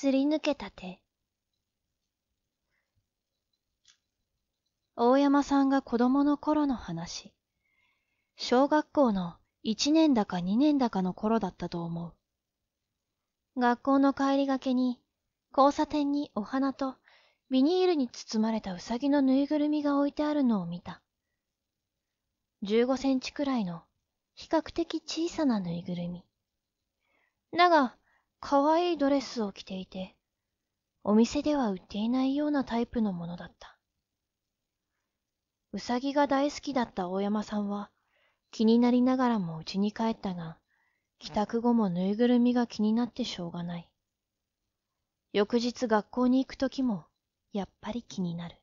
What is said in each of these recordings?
すり抜けた手。大山さんが子供の頃の話。小学校の一年だか二年だかの頃だったと思う。学校の帰りがけに、交差点にお花とビニールに包まれたうさぎのぬいぐるみが置いてあるのを見た。15センチくらいの比較的小さなぬいぐるみ。だが、可愛いドレスを着ていて、お店では売っていないようなタイプのものだった。うさぎが大好きだった大山さんは、気になりながらも家に帰ったが、帰宅後もぬいぐるみが気になってしょうがない。翌日学校に行くときも、やっぱり気になる。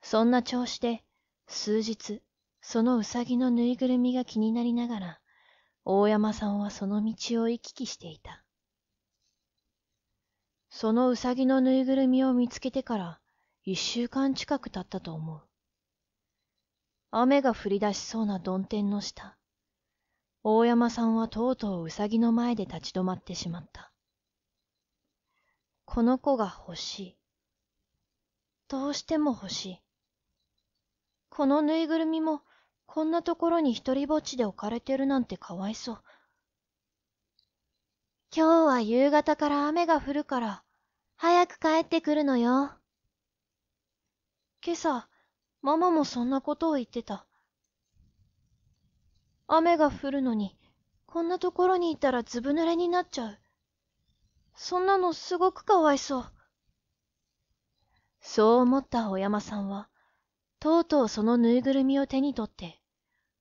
そんな調子で、数日、そのうさぎのぬいぐるみが気になりながら、大山さんはその道を行き来していた。そのうさぎのぬいぐるみを見つけてから一週間近く経ったと思う。雨が降り出しそうな曇天の下、大山さんはとうとううさぎの前で立ち止まってしまった。この子が欲しい。どうしても欲しい。このぬいぐるみもこんなところに一人ぼっちで置かれてるなんてかわいそう。今日は夕方から雨が降るから、早く帰ってくるのよ。今朝、ママもそんなことを言ってた。雨が降るのに、こんなところにいたらずぶ濡れになっちゃう。そんなのすごくかわいそう。そう思った小山さんは、とうとうそのぬいぐるみを手に取って、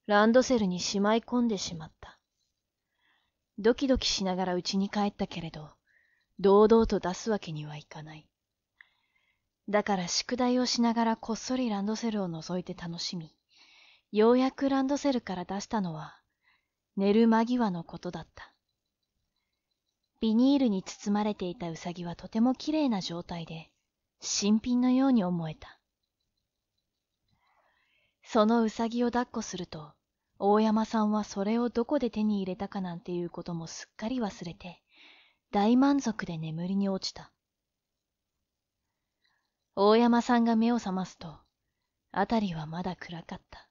ランドセルにしまい込んでしまった。ドキドキしながら家に帰ったけれど、堂々と出すわけにはいかない。だから宿題をしながらこっそりランドセルを覗いて楽しみ、ようやくランドセルから出したのは、寝る間際のことだった。ビニールに包まれていたウサギはとても綺麗な状態で、新品のように思えた。そのうさぎを抱っこすると、大山さんはそれをどこで手に入れたかなんていうこともすっかり忘れて、大満足で眠りに落ちた。大山さんが目を覚ますと、あたりはまだ暗かった。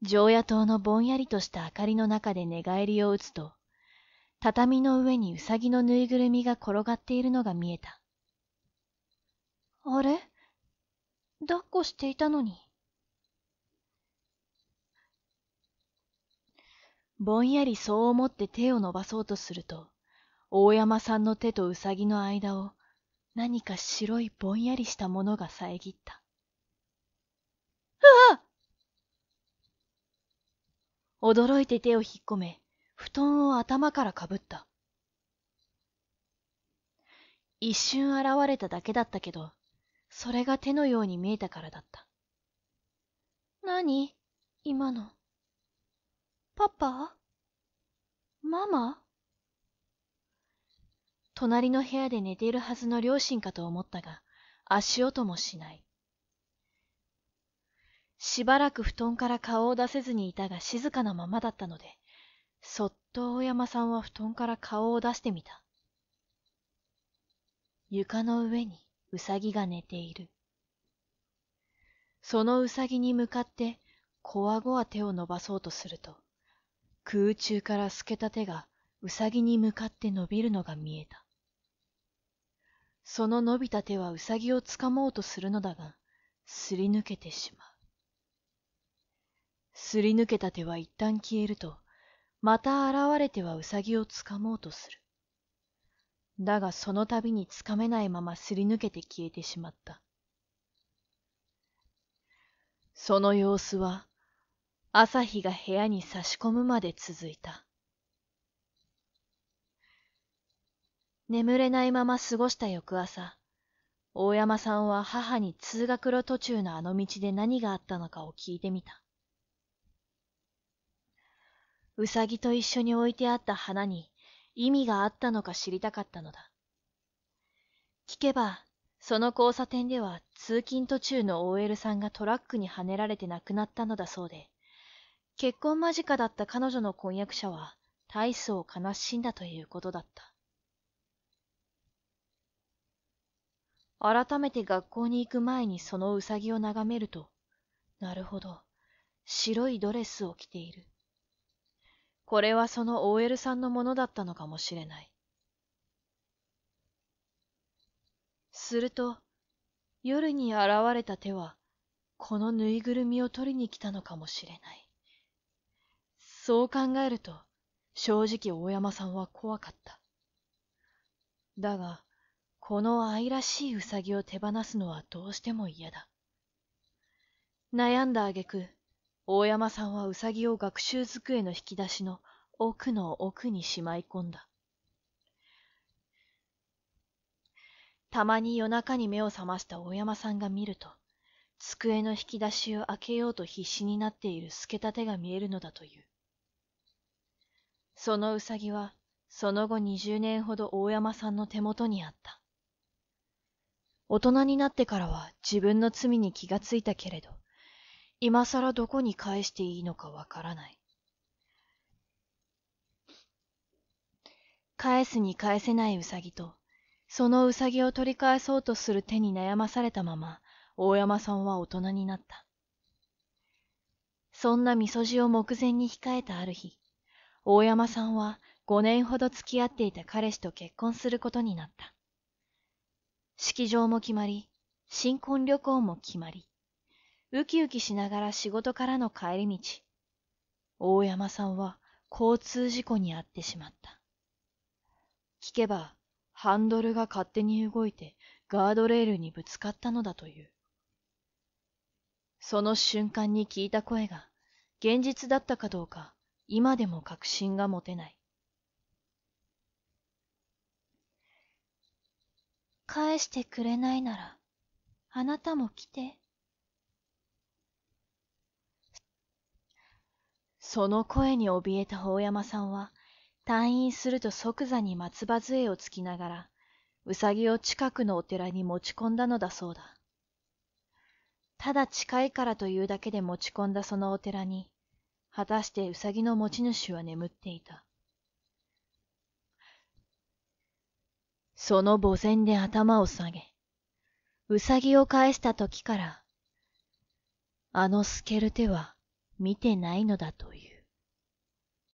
常夜灯のぼんやりとした明かりの中で寝返りを打つと、畳の上にうさぎのぬいぐるみが転がっているのが見えた。あれ抱っこしていたのに。ぼんやりそう思って手を伸ばそうとすると、大山さんの手とうさぎの間を何か白いぼんやりしたものが遮った。うわ驚いて手を引っ込め、布団を頭からかぶった。一瞬現れただけだったけど、それが手のように見えたからだった。何今の。パパママ隣の部屋で寝ているはずの両親かと思ったが、足音もしない。しばらく布団から顔を出せずにいたが静かなままだったので、そっと大山さんは布団から顔を出してみた。床の上に、うさぎが寝ている。そのうさぎに向かって、こわごわ手を伸ばそうとすると、空中から透けた手がうさぎに向かって伸びるのが見えた。その伸びた手はうさぎをつかもうとするのだが、すり抜けてしまう。すり抜けた手は一旦消えると、また現れてはうさぎをつかもうとする。だがその度につかめないまますり抜けて消えてしまった。その様子は朝日が部屋に差し込むまで続いた。眠れないまま過ごした翌朝、大山さんは母に通学路途中のあの道で何があったのかを聞いてみた。うさぎと一緒に置いてあった花に意味があったのか知りたかったのだ。聞けば、その交差点では通勤途中の OL さんがトラックにはねられて亡くなったのだそうで、結婚間近だった彼女の婚約者は大層悲しんだということだった。改めて学校に行く前にそのウサギを眺めると、なるほど、白いドレスを着ている。これはその OL さんのものだったのかもしれない。すると、夜に現れた手は、このぬいぐるみを取りに来たのかもしれない。そう考えると、正直大山さんは怖かった。だが、この愛らしいウサギを手放すのはどうしても嫌だ。悩んだ挙句、大山さんはうさぎを学習机の引き出しの奥の奥にしまい込んだ。たまに夜中に目を覚ました大山さんが見ると、机の引き出しを開けようと必死になっている透けた手が見えるのだという。そのうさぎは、その後20年ほど大山さんの手元にあった。大人になってからは自分の罪に気がついたけれど、今さらどこに返していいのかわからない。返すに返せないうさぎと、そのうさぎを取り返そうとする手に悩まされたまま、大山さんは大人になった。そんなみそじを目前に控えたある日、大山さんは5年ほど付き合っていた彼氏と結婚することになった。式場も決まり、新婚旅行も決まり、ウキウキしながら仕事からの帰り道、大山さんは交通事故に遭ってしまった。聞けば、ハンドルが勝手に動いてガードレールにぶつかったのだという。その瞬間に聞いた声が現実だったかどうか今でも確信が持てない。返してくれないならあなたも来て。その声に怯えた大山さんは、退院すると即座に松葉杖をつきながら、うさぎを近くのお寺に持ち込んだのだそうだ。ただ近いからというだけで持ち込んだそのお寺に、果たしてうさぎの持ち主は眠っていた。その墓前で頭を下げ、うさぎを返した時から、あのスケルテは見てないのだという。